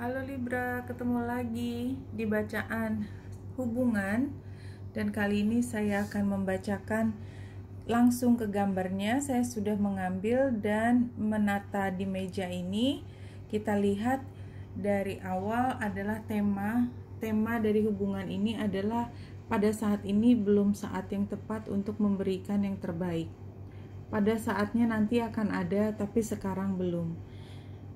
Halo Libra, ketemu lagi di bacaan hubungan dan kali ini saya akan membacakan langsung ke gambarnya. Saya sudah mengambil dan menata di meja ini. Kita lihat dari awal adalah tema tema dari hubungan ini adalah pada saat ini belum saat yang tepat untuk memberikan yang terbaik. Pada saatnya nanti akan ada tapi sekarang belum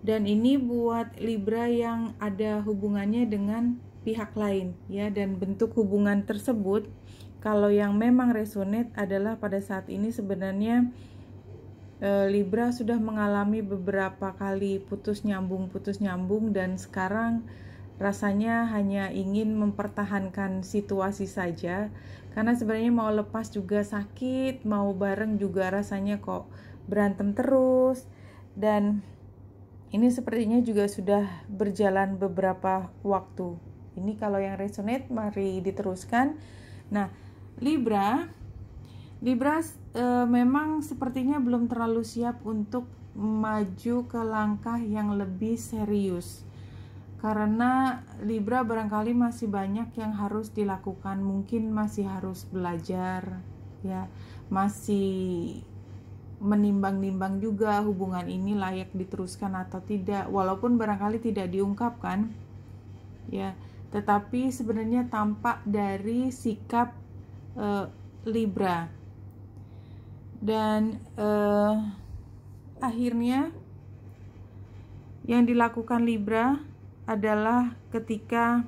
dan ini buat Libra yang ada hubungannya dengan pihak lain ya dan bentuk hubungan tersebut kalau yang memang resonate adalah pada saat ini sebenarnya e, Libra sudah mengalami beberapa kali putus nyambung putus nyambung dan sekarang rasanya hanya ingin mempertahankan situasi saja karena sebenarnya mau lepas juga sakit mau bareng juga rasanya kok berantem terus dan ini sepertinya juga sudah berjalan beberapa waktu. Ini kalau yang resonate mari diteruskan. Nah, Libra Libra e, memang sepertinya belum terlalu siap untuk maju ke langkah yang lebih serius. Karena Libra barangkali masih banyak yang harus dilakukan, mungkin masih harus belajar ya, masih menimbang-nimbang juga hubungan ini layak diteruskan atau tidak walaupun barangkali tidak diungkapkan ya tetapi sebenarnya tampak dari sikap e, Libra dan e, akhirnya yang dilakukan Libra adalah ketika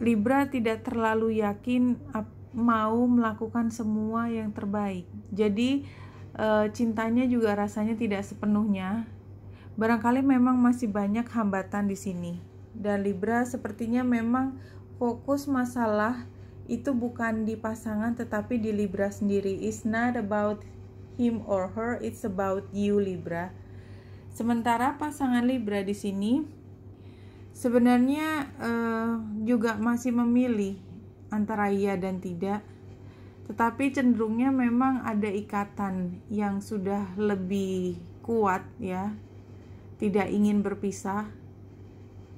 Libra tidak terlalu yakin apa mau melakukan semua yang terbaik. Jadi e, cintanya juga rasanya tidak sepenuhnya. Barangkali memang masih banyak hambatan di sini. Dan Libra sepertinya memang fokus masalah itu bukan di pasangan tetapi di Libra sendiri. It's not about him or her, it's about you Libra. Sementara pasangan Libra di sini sebenarnya e, juga masih memilih antara iya dan tidak, tetapi cenderungnya memang ada ikatan yang sudah lebih kuat ya, tidak ingin berpisah.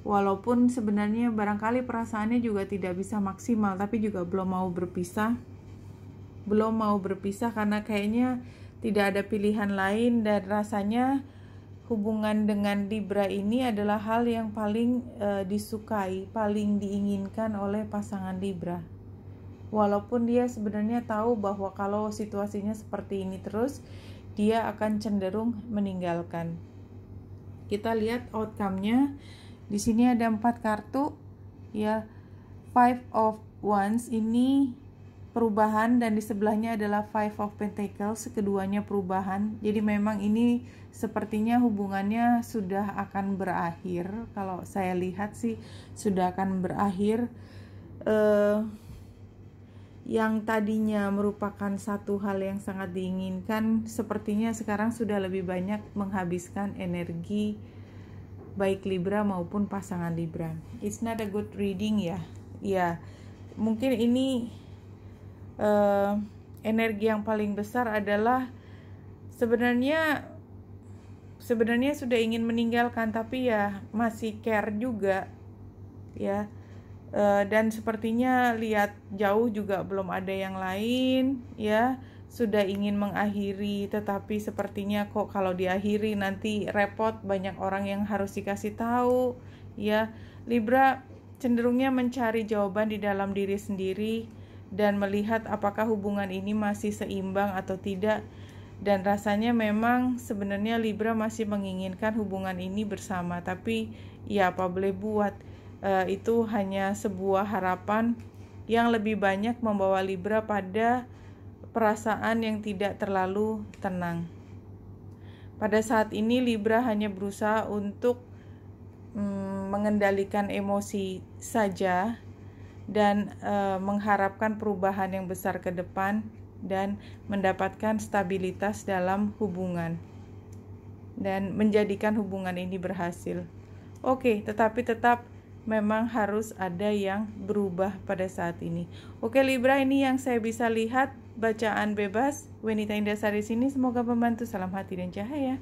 Walaupun sebenarnya barangkali perasaannya juga tidak bisa maksimal, tapi juga belum mau berpisah. Belum mau berpisah karena kayaknya tidak ada pilihan lain dan rasanya hubungan dengan Libra ini adalah hal yang paling e, disukai, paling diinginkan oleh pasangan Libra. Walaupun dia sebenarnya tahu bahwa kalau situasinya seperti ini terus, dia akan cenderung meninggalkan. Kita lihat outcome-nya. Di sini ada empat kartu, ya. Five of Wands ini perubahan dan di sebelahnya adalah Five of Pentacles, keduanya perubahan. Jadi memang ini sepertinya hubungannya sudah akan berakhir. Kalau saya lihat sih sudah akan berakhir. Uh, yang tadinya merupakan satu hal yang sangat diinginkan, sepertinya sekarang sudah lebih banyak menghabiskan energi baik Libra maupun pasangan Libra. It's not a good reading ya. Ya, mungkin ini Eh, energi yang paling besar adalah sebenarnya sebenarnya sudah ingin meninggalkan tapi ya masih care juga ya uh, dan sepertinya lihat jauh juga belum ada yang lain ya sudah ingin mengakhiri tetapi sepertinya kok kalau diakhiri nanti repot banyak orang yang harus dikasih tahu ya Libra cenderungnya mencari jawaban di dalam diri sendiri dan melihat apakah hubungan ini masih seimbang atau tidak dan rasanya memang sebenarnya Libra masih menginginkan hubungan ini bersama tapi ya apa boleh buat e, itu hanya sebuah harapan yang lebih banyak membawa Libra pada perasaan yang tidak terlalu tenang pada saat ini Libra hanya berusaha untuk mm, mengendalikan emosi saja dan e, mengharapkan perubahan yang besar ke depan dan mendapatkan stabilitas dalam hubungan dan menjadikan hubungan ini berhasil. Oke, tetapi tetap memang harus ada yang berubah pada saat ini. Oke Libra, ini yang saya bisa lihat bacaan bebas wanita Sari sini semoga membantu salam hati dan cahaya.